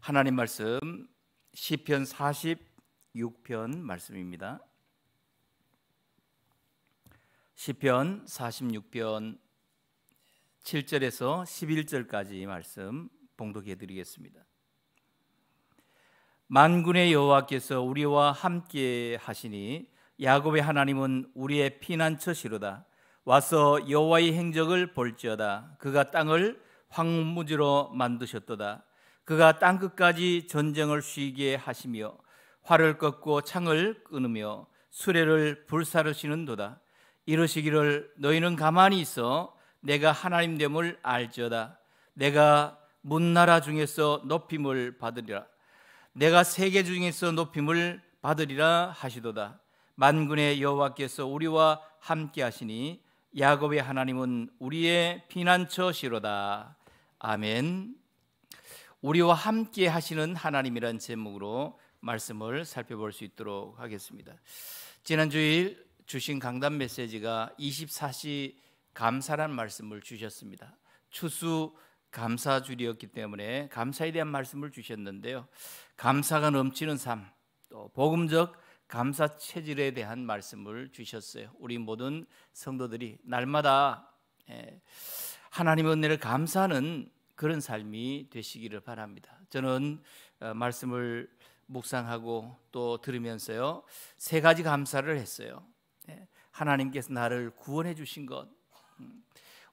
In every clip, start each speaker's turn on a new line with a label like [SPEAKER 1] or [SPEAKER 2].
[SPEAKER 1] 하나님 말씀 시편 46편 말씀입니다. 시편 46편 7절에서 11절까지 말씀 봉독해 드리겠습니다. 만군의 여호와께서 우리와 함께 하시니 야곱의 하나님은 우리의 피난처시로다. 와서 여호와의 행적을 볼지어다. 그가 땅을 황무지로 만드셨도다. 그가 땅 끝까지 전쟁을 쉬게 하시며 활을 꺾고 창을 끊으며 수레를 불사르시는도다. 이러시기를 너희는 가만히 있어 내가 하나님 됨을 알지어다. 내가 문나라 중에서 높임을 받으리라. 내가 세계 중에서 높임을 받으리라 하시도다. 만군의 여호와께서 우리와 함께 하시니 야곱의 하나님은 우리의 피난처시로다. 아멘. 우리와 함께 하시는 하나님이란 제목으로 말씀을 살펴볼 수 있도록 하겠습니다. 지난 주일 주신 강단 메시지가 24시 감사란 말씀을 주셨습니다. 추수 감사 주일이기 때문에 감사에 대한 말씀을 주셨는데요. 감사가 넘치는 삶, 또 복음적 감사 체질에 대한 말씀을 주셨어요. 우리 모든 성도들이 날마다 예, 하나님의 은혜를 감사하는 그런 삶이 되시기를 바랍니다. 저는 어, 말씀을 묵상하고 또 들으면서요 세 가지 감사를 했어요. 예, 하나님께서 나를 구원해 주신 것, 음,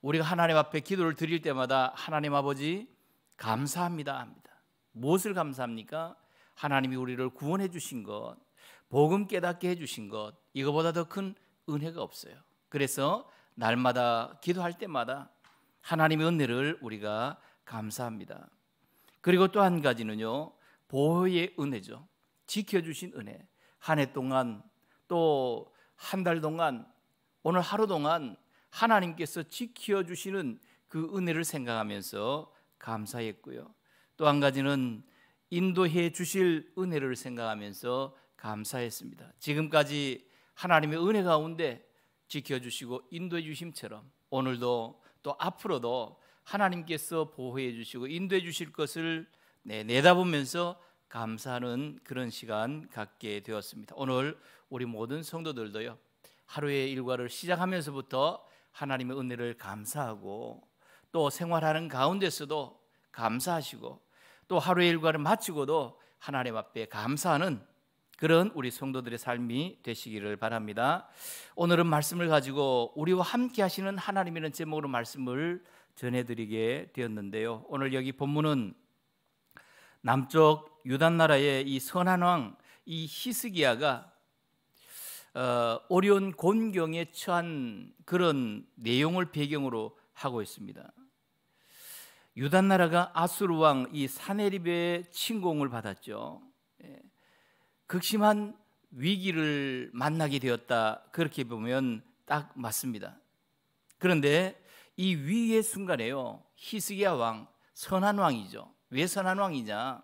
[SPEAKER 1] 우리가 하나님 앞에 기도를 드릴 때마다 하나님 아버지 감사합니다 합니다. 무엇을 감사합니까? 하나님이 우리를 구원해 주신 것, 복음 깨닫게 해 주신 것, 이거보다 더 큰 은혜가 없어요. 그래서 날마다 기도할 때마다 하나님의 은혜를 우리가 감사합니다. 그리고 또 한 가지는요. 보호의 은혜죠. 지켜주신 은혜. 한 해 동안 또 한 달 동안 오늘 하루 동안 하나님께서 지켜주시는 그 은혜를 생각하면서 감사했고요. 또 한 가지는 인도해 주실 은혜를 생각하면서 감사했습니다. 지금까지 하나님의 은혜 가운데 지켜주시고 인도해 주심처럼 오늘도 또 앞으로도 하나님께서 보호해 주시고 인도해 주실 것을 네, 내다보면서 감사하는 그런 시간 갖게 되었습니다. 오늘 우리 모든 성도들도요. 하루의 일과를 시작하면서부터 하나님의 은혜를 감사하고 또 생활하는 가운데서도 감사하시고 또 하루의 일과를 마치고도 하나님 앞에 감사하는 그런 우리 성도들의 삶이 되시기를 바랍니다. 오늘은 말씀을 가지고 우리와 함께 하시는 하나님이라는 제목으로 말씀을 전해드리게 되었는데요. 오늘 여기 본문은 남쪽 유단 나라의 이 선한 왕 이 히스기야가 어, 어려운 곤경에 처한 그런 내용을 배경으로 하고 있습니다. 유단 나라가 아수르 왕 이 사네립의 침공을 받았죠. 예, 극심한 위기를 만나게 되었다. 그렇게 보면 딱 맞습니다. 그런데 이위의 순간에요. 히스기야 왕, 선한 왕이죠. 왜 선한 왕이냐?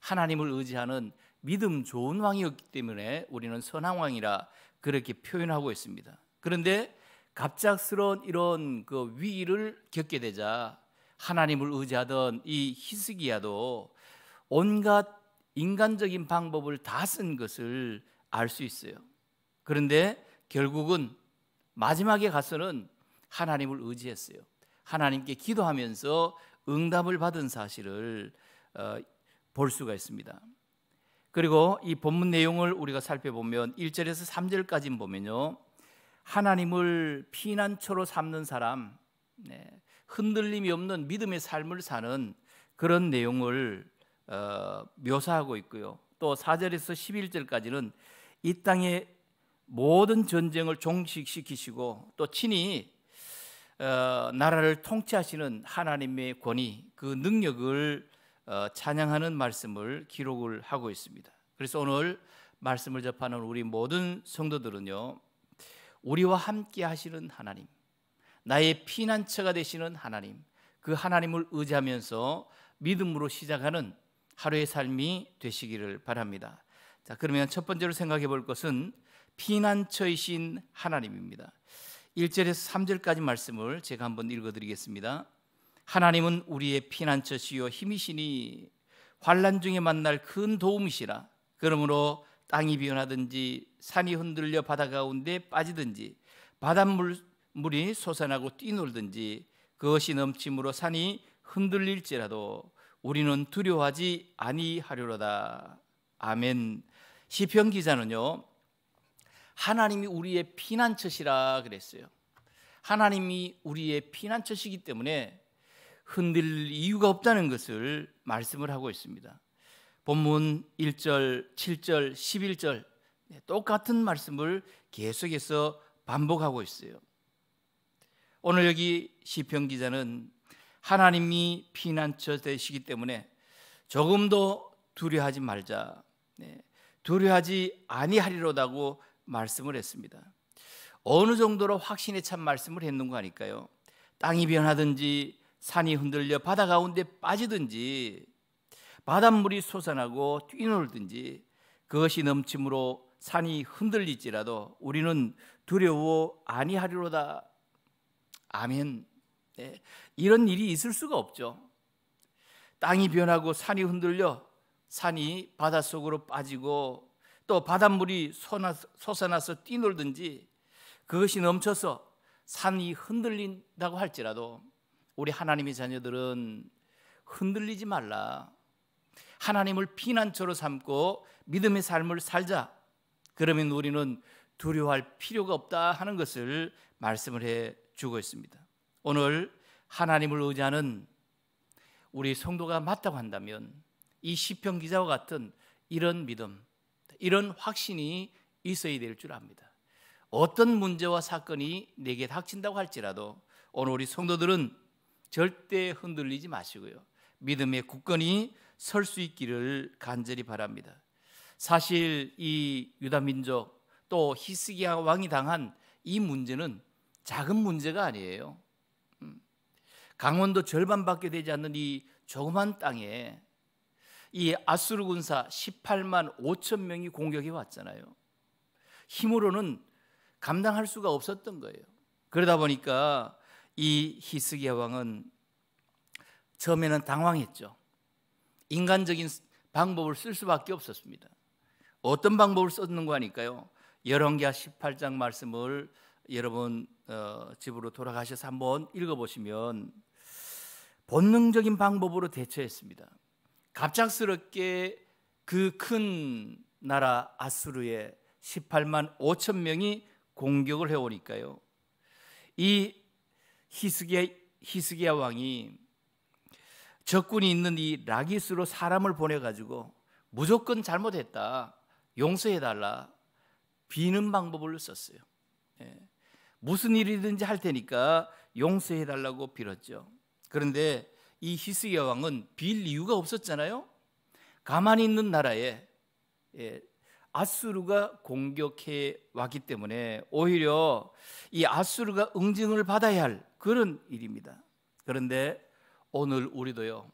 [SPEAKER 1] 하나님을 의지하는 믿음 좋은 왕이었기 때문에 우리는 선한 왕이라 그렇게 표현하고 있습니다. 그런데 갑작스러운 이런 그 위기를 겪게 되자 하나님을 의지하던 이 히스기야도 온갖 인간적인 방법을 다 쓴 것을 알 수 있어요. 그런데 결국은 마지막에 가서는 하나님을 의지했어요. 하나님께 기도하면서 응답을 받은 사실을 어, 볼 수가 있습니다. 그리고 이 본문 내용을 우리가 살펴보면 1절에서 3절까지 보면요. 하나님을 피난처로 삼는 사람, 네, 흔들림이 없는 믿음의 삶을 사는 그런 내용을 어, 묘사하고 있고요. 또 4절에서 11절까지는 이 땅의 모든 전쟁을 종식시키시고 또 친히 어, 나라를 통치하시는 하나님의 권위, 그 능력을 어, 찬양하는 말씀을 기록을 하고 있습니다. 그래서 오늘 말씀을 접하는 우리 모든 성도들은요, 우리와 함께 하시는 하나님, 나의 피난처가 되시는 하나님, 그 하나님을 의지하면서 믿음으로 시작하는 하루의 삶이 되시기를 바랍니다. 자, 그러면 첫 번째로 생각해 볼 것은 피난처이신 하나님입니다. 1절에서 3절까지 말씀을 제가 한번 읽어드리겠습니다. 하나님은 우리의 피난처시요 힘이시니 환란 중에 만날 큰 도움이시라. 그러므로 땅이 변하든지 산이 흔들려 바다 가운데 빠지든지 바닷물 이 솟아나고 뛰놀든지 그것이 넘침으로 산이 흔들릴지라도 우리는 두려워하지 아니하리로다. 아멘. 시편 기자는요. 하나님이 우리의 피난처시라 그랬어요. 하나님이 우리의 피난처시기 때문에 흔들 이유가 없다는 것을 말씀을 하고 있습니다. 본문 1절, 7절, 11절 똑같은 말씀을 계속해서 반복하고 있어요. 오늘 여기 시편 기자는 하나님이 피난처 되시기 때문에 조금도 두려하지 말자. 네, 두려하지 아니하리로다고 말씀을 했습니다. 어느 정도로 확신에 찬 말씀을 했는가 하니까요. 땅이 변하든지 산이 흔들려 바다 가운데 빠지든지 바닷물이 솟아나고 뛰놀든지 그것이 넘침으로 산이 흔들릴지라도 우리는 두려워 아니하리로다. 아멘. 네. 이런 일이 있을 수가 없죠. 땅이 변하고 산이 흔들려 산이 바닷속으로 빠지고 또 바닷물이 솟아나서 뛰놀든지 그것이 넘쳐서 산이 흔들린다고 할지라도 우리 하나님의 자녀들은 흔들리지 말라. 하나님을 피난처로 삼고 믿음의 삶을 살자. 그러면 우리는 두려워할 필요가 없다 하는 것을 말씀을 해 주고 있습니다. 오늘 하나님을 의지하는 우리 성도가 맞다고 한다면 이 시편 기자와 같은 이런 믿음, 이런 확신이 있어야 될 줄 압니다. 어떤 문제와 사건이 내게 닥친다고 할지라도 오늘 우리 성도들은 절대 흔들리지 마시고요. 믿음의 굳건히 설 수 있기를 간절히 바랍니다. 사실 이 유다 민족 또 히스기야 왕이 당한 이 문제는 작은 문제가 아니에요. 음. 강원도 절반밖에 되지 않는 이 조그만 땅에 이 아수르 군사 18만 5천 명이 공격해 왔잖아요. 힘으로는 감당할 수가 없었던 거예요. 그러다 보니까 이 히스기야 왕은 처음에는 당황했죠. 인간적인 방법을 쓸 수밖에 없었습니다. 어떤 방법을 썼는가 하니까요. 열왕기하 18장 말씀을 여러분 어, 집으로 돌아가셔서 한번 읽어보시면 본능적인 방법으로 대처했습니다. 갑작스럽게 그 큰 나라 아수르에 18만 5천 명이 공격을 해오니까요. 이 히스기야, 히스기야 왕이 적군이 있는 이 라기스로 사람을 보내가지고 무조건 잘못했다. 용서해달라. 비는 방법을 썼어요. 예. 무슨 일이든지 할 테니까 용서해달라고 빌었죠. 그런데 이 히스기야 왕은 빌 이유가 없었잖아요. 가만히 있는 나라에 예, 아수르가 공격해 왔기 때문에 오히려 이 아수르가 응징을 받아야 할 그런 일입니다. 그런데 오늘 우리도요.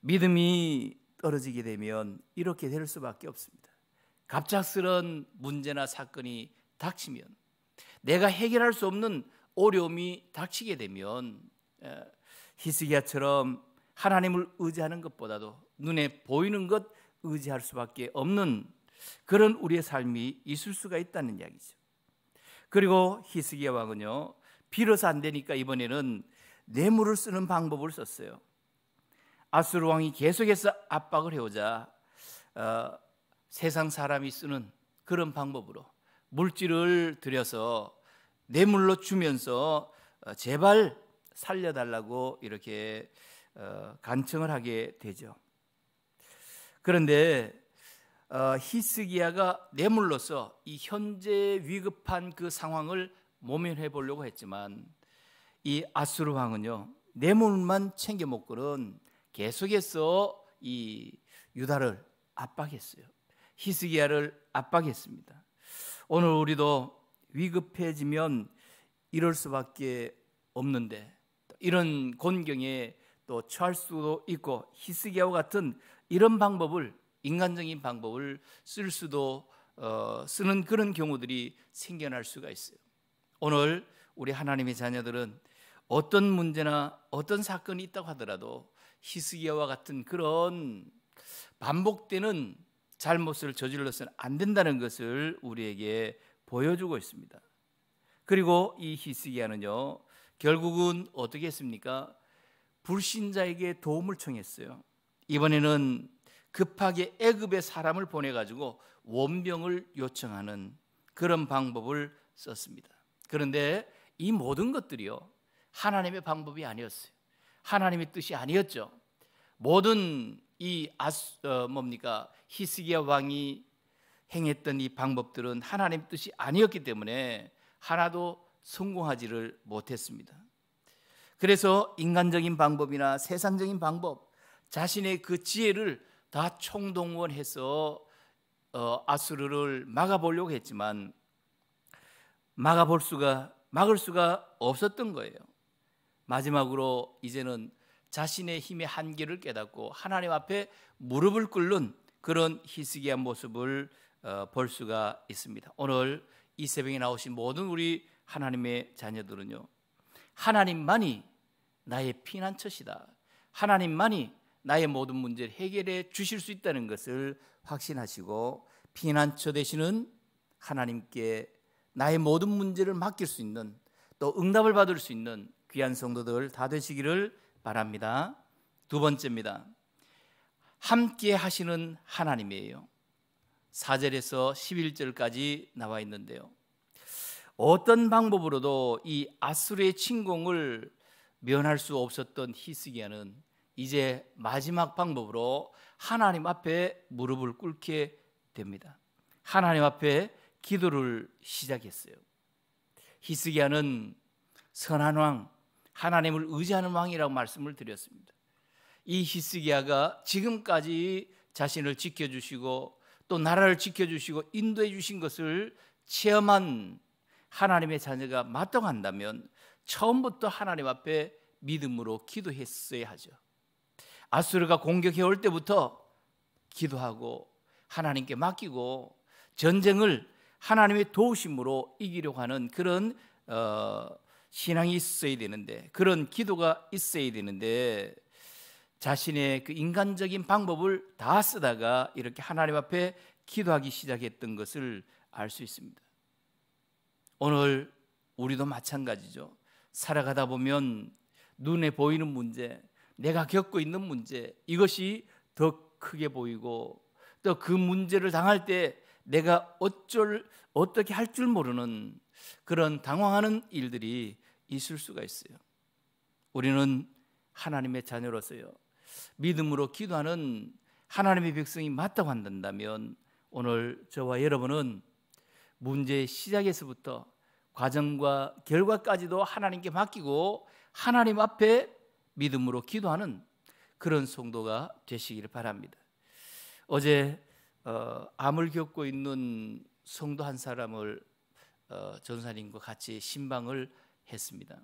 [SPEAKER 1] 믿음이 떨어지게 되면 이렇게 될 수밖에 없습니다. 갑작스런 문제나 사건이 닥치면 내가 해결할 수 없는 어려움이 닥치게 되면 예, 히스기야처럼 하나님을 의지하는 것보다도 눈에 보이는 것 의지할 수밖에 없는 그런 우리의 삶이 있을 수가 있다는 이야기죠. 그리고 히스기야 왕은요. 비로소 안 되니까 이번에는 뇌물을 쓰는 방법을 썼어요. 아수르 왕이 계속해서 압박을 해오자 어, 세상 사람이 쓰는 그런 방법으로 물질을 들여서 뇌물로 주면서 어, 제발 살려달라고 이렇게 어, 간청을 하게 되죠. 그런데 어, 히스기야가 뇌물로서 이 현재 위급한 그 상황을 모면해 보려고 했지만 이 아수르 왕은요 뇌물만 챙겨 먹고는 계속해서 이 유다를 압박했어요. 히스기야를 압박했습니다. 오늘 우리도 위급해지면 이럴 수밖에 없는데 이런 곤경에 또 처할 수도 있고 히스기야와 같은 이런 방법을 인간적인 방법을 쓸 수도 어, 쓰는 그런 경우들이 생겨날 수가 있어요. 오늘 우리 하나님의 자녀들은 어떤 문제나 어떤 사건이 있다고 하더라도 히스기야와 같은 그런 반복되는 잘못을 저질러서는 안 된다는 것을 우리에게 보여주고 있습니다. 그리고 이 히스기야는요 결국은 어떻게 했습니까? 불신자에게 도움을 청했어요. 이번에는 급하게 애굽에 사람을 보내 가지고 원병을 요청하는 그런 방법을 썼습니다. 그런데 이 모든 것들이요. 하나님의 방법이 아니었어요. 하나님의 뜻이 아니었죠. 모든 이 아스, 어, 뭡니까? 히스기야 왕이 행했던 이 방법들은 하나님 뜻이 아니었기 때문에 하나도 성공하지를 못했습니다. 그래서 인간적인 방법이나 세상적인 방법, 자신의 그 지혜를 다 총동원해서 어, 아수르를 막아보려고 했지만 막아볼 수가 막을 수가 없었던 거예요. 마지막으로 이제는 자신의 힘의 한계를 깨닫고 하나님 앞에 무릎을 꿇는 그런 히스기야 모습을 어, 볼 수가 있습니다. 오늘 이 새벽에 나오신 모든 우리 하나님의 자녀들은요. 하나님만이 나의 피난처시다. 하나님만이 나의 모든 문제를 해결해 주실 수 있다는 것을 확신하시고 피난처 되시는 하나님께 나의 모든 문제를 맡길 수 있는 또 응답을 받을 수 있는 귀한 성도들 다 되시기를 바랍니다. 두 번째입니다. 함께 하시는 하나님이에요. 4절에서 11절까지 나와 있는데요. 어떤 방법으로도 이 아수르의 침공을 면할 수 없었던 히스기야는 이제 마지막 방법으로 하나님 앞에 무릎을 꿇게 됩니다. 하나님 앞에 기도를 시작했어요. 히스기야는 선한 왕, 하나님을 의지하는 왕이라고 말씀을 드렸습니다. 이 히스기야가 지금까지 자신을 지켜주시고 또 나라를 지켜주시고 인도해 주신 것을 체험한 하나님의 자녀가 마땅한다면 처음부터 하나님 앞에 믿음으로 기도했어야 하죠. 아수르가 공격해 올 때부터 기도하고 하나님께 맡기고 전쟁을 하나님의 도우심으로 이기려고 하는 그런 어, 신앙이 있어야 되는데 그런 기도가 있어야 되는데 자신의 그 인간적인 방법을 다 쓰다가 이렇게 하나님 앞에 기도하기 시작했던 것을 알 수 있습니다. 오늘 우리도 마찬가지죠. 살아가다 보면 눈에 보이는 문제, 내가 겪고 있는 문제, 이것이 더 크게 보이고 또 그 문제를 당할 때 내가 어쩔 어떻게 할 줄 모르는 그런 당황하는 일들이 있을 수가 있어요. 우리는 하나님의 자녀로서요. 믿음으로 기도하는 하나님의 백성이 맞다고 한다면 오늘 저와 여러분은 문제의 시작에서부터 과정과 결과까지도 하나님께 맡기고 하나님 앞에 믿음으로 기도하는 그런 성도가 되시기를 바랍니다. 어제 어, 암을 겪고 있는 성도 한 사람을 어, 전사님과 같이 신방을 했습니다.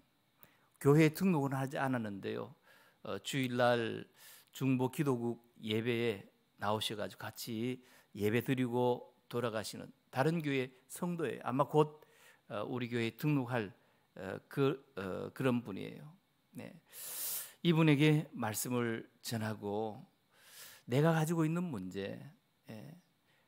[SPEAKER 1] 교회 등록은 하지 않았는데요. 어, 주일날 중보 기도국 예배에 나오셔가지고 같이 예배 드리고 돌아가시는 다른 교회 성도예 아마 곧 어, 우리 교회에 등록할 어, 그, 어, 그런 분이에요. 네. 이분에게 말씀을 전하고 내가 가지고 있는 문제 예,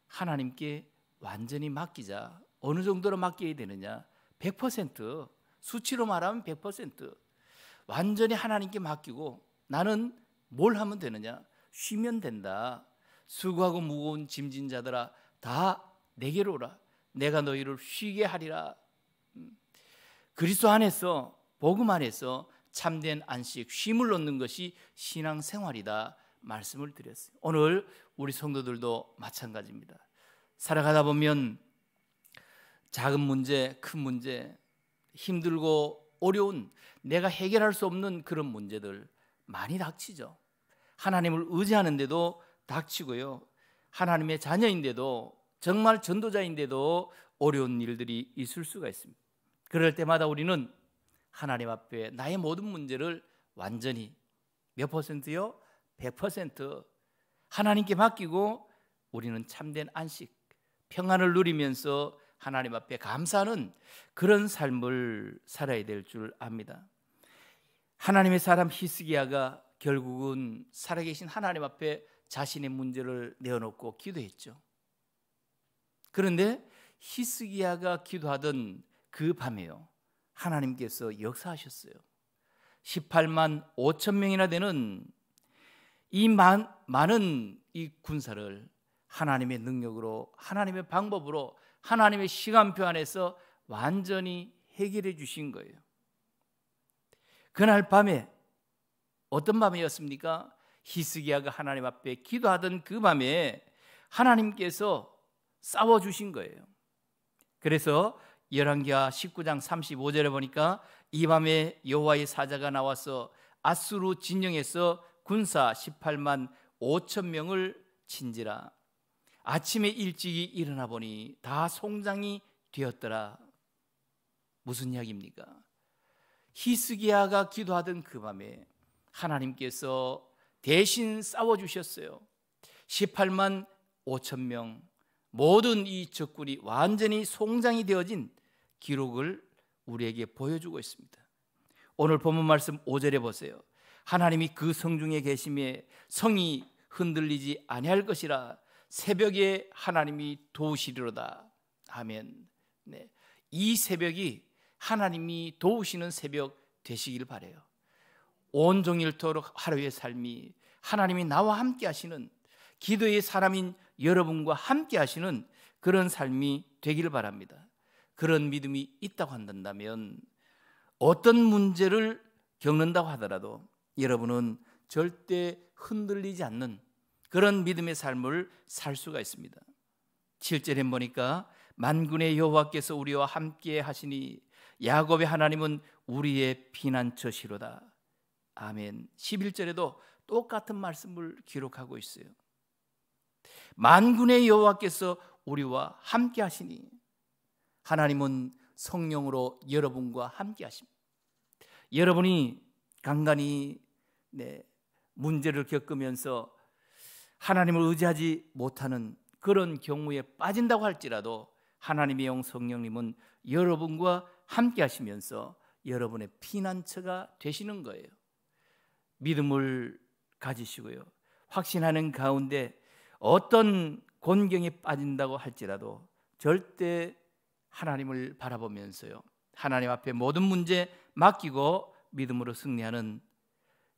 [SPEAKER 1] 하나님께 완전히 맡기자. 어느 정도로 맡겨야 되느냐? 100% 수치로 말하면 100% 완전히 하나님께 맡기고 나는 뭘 하면 되느냐? 쉬면 된다. 수고하고 무거운 짐진 자들아 다 내게로 오라. 내가 너희를 쉬게 하리라. 음. 그리스도 안에서 복음 안에서 참된 안식 쉼을 얻는 것이 신앙 생활이다 말씀을 드렸어요. 오늘 우리 성도들도 마찬가지입니다. 살아가다 보면 작은 문제, 큰 문제, 힘들고 어려운 내가 해결할 수 없는 그런 문제들 많이 닥치죠. 하나님을 의지하는데도 닥치고요. 하나님의 자녀인데도 정말 전도자인데도 어려운 일들이 있을 수가 있습니다. 그럴 때마다 우리는 하나님 앞에 나의 모든 문제를 완전히 몇 퍼센트요? 100% 하나님께 맡기고 우리는 참된 안식, 평안을 누리면서 하나님 앞에 감사하는 그런 삶을 살아야 될 줄 압니다. 하나님의 사람 히스기야가 결국은 살아계신 하나님 앞에 자신의 문제를 내어놓고 기도했죠. 그런데 히스기야가 기도하던 그 밤에요. 하나님께서 역사하셨어요. 18만 5천 명이나 되는 이 많, 많은 이 군사를 하나님의 능력으로 하나님의 방법으로 하나님의 시간표 안에서 완전히 해결해 주신 거예요. 그날 밤에 어떤 밤이었습니까? 히스기야가 하나님 앞에 기도하던 그 밤에 하나님께서 싸워 주신 거예요. 그래서 열왕기하 19장 35절에 보니까 이 밤에 여호와의 사자가 나와서 아수르 진영에서 군사 18만 5천 명을 친지라 아침에 일찍이 일어나 보니 다 송장이 되었더라. 무슨 이야기입니까? 히스기야가 기도하던 그 밤에 하나님께서 대신 싸워 주셨어요. 18만 5천 명 모든 이 적군이 완전히 송장이 되어진 기록을 우리에게 보여주고 있습니다. 오늘 본문 말씀 5절에 보세요. 하나님이 그 성중에 계심에 성이 흔들리지 아니할 것이라 새벽에 하나님이 도우시리로다. 아멘. 네. 이 새벽이 하나님이 도우시는 새벽 되시길 바래요. 온종일토록 하루의 삶이 하나님이 나와 함께 하시는 기도의 사람인 여러분과 함께 하시는 그런 삶이 되기를 바랍니다. 그런 믿음이 있다고 한다면 어떤 문제를 겪는다고 하더라도 여러분은 절대 흔들리지 않는 그런 믿음의 삶을 살 수가 있습니다. 7절에 보니까 만군의 여호와께서 우리와 함께 하시니 야곱의 하나님은 우리의 피난처시로다. 아멘. 11절에도 똑같은 말씀을 기록하고 있어요. 만군의 여호와께서 우리와 함께 하시니 하나님은 성령으로 여러분과 함께 하십니다. 여러분이 간간히 네, 문제를 겪으면서 하나님을 의지하지 못하는 그런 경우에 빠진다고 할지라도 하나님의 영 성령님은 여러분과 함께 하시면서 여러분의 피난처가 되시는 거예요. 믿음을 가지시고요. 확신하는 가운데 어떤 곤경에 빠진다고 할지라도 절대 하나님을 바라보면서요. 하나님 앞에 모든 문제 맡기고 믿음으로 승리하는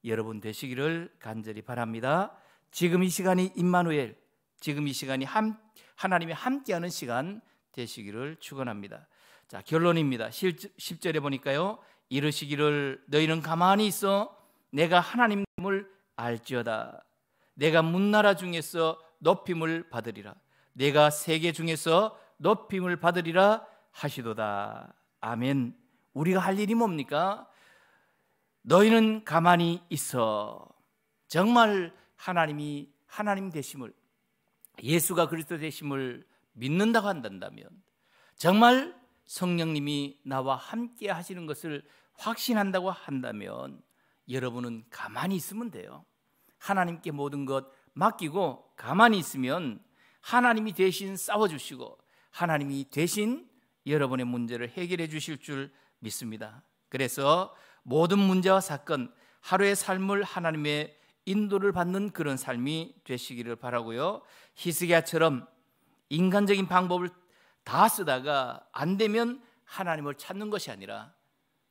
[SPEAKER 1] 여러분 되시기를 간절히 바랍니다. 지금 이 시간이 임마누엘, 지금 이 시간이 함, 하나님이 함께하는 시간 되시기를 축원합니다. 자, 결론입니다. 10절에 보니까요. 이르시기를 너희는 가만히 있어 내가 하나님을 알지어다. 내가 문나라 중에서 높임을 받으리라 내가 세계 중에서 높임을 받으리라 하시도다 아멘 우리가 할 일이 뭡니까? 너희는 가만히 있어 정말 하나님이 하나님 되심을 예수가 그리스도 되심을 믿는다고 한다면 정말 성령님이 나와 함께 하시는 것을 확신한다고 한다면 여러분은 가만히 있으면 돼요. 하나님께 모든 것 맡기고 가만히 있으면 하나님이 대신 싸워주시고 하나님이 대신 여러분의 문제를 해결해 주실 줄 믿습니다. 그래서 모든 문제와 사건, 하루의 삶을 하나님의 인도를 받는 그런 삶이 되시기를 바라고요. 히스기야처럼 인간적인 방법을 다 쓰다가 안 되면 하나님을 찾는 것이 아니라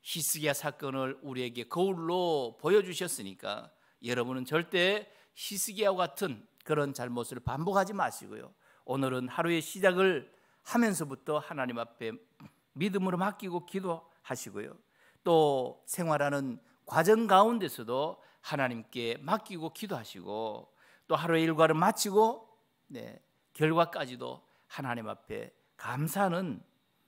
[SPEAKER 1] 히스기야 사건을 우리에게 거울로 보여주셨으니까 여러분은 절대 히스기야와 같은 그런 잘못을 반복하지 마시고요. 오늘은 하루의 시작을 하면서부터 하나님 앞에 믿음으로 맡기고 기도하시고요. 또 생활하는 과정 가운데서도 하나님께 맡기고 기도하시고 또 하루의 일과를 마치고 네, 결과까지도 하나님 앞에 감사하는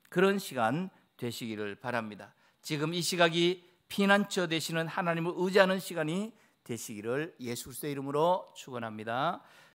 [SPEAKER 1] 그런 시간 되시기를 바랍니다. 지금 이 시각이 피난처 되시는 하나님을 의지하는 시간이 되시기를 예수 그리스도의 이름으로 축원합니다.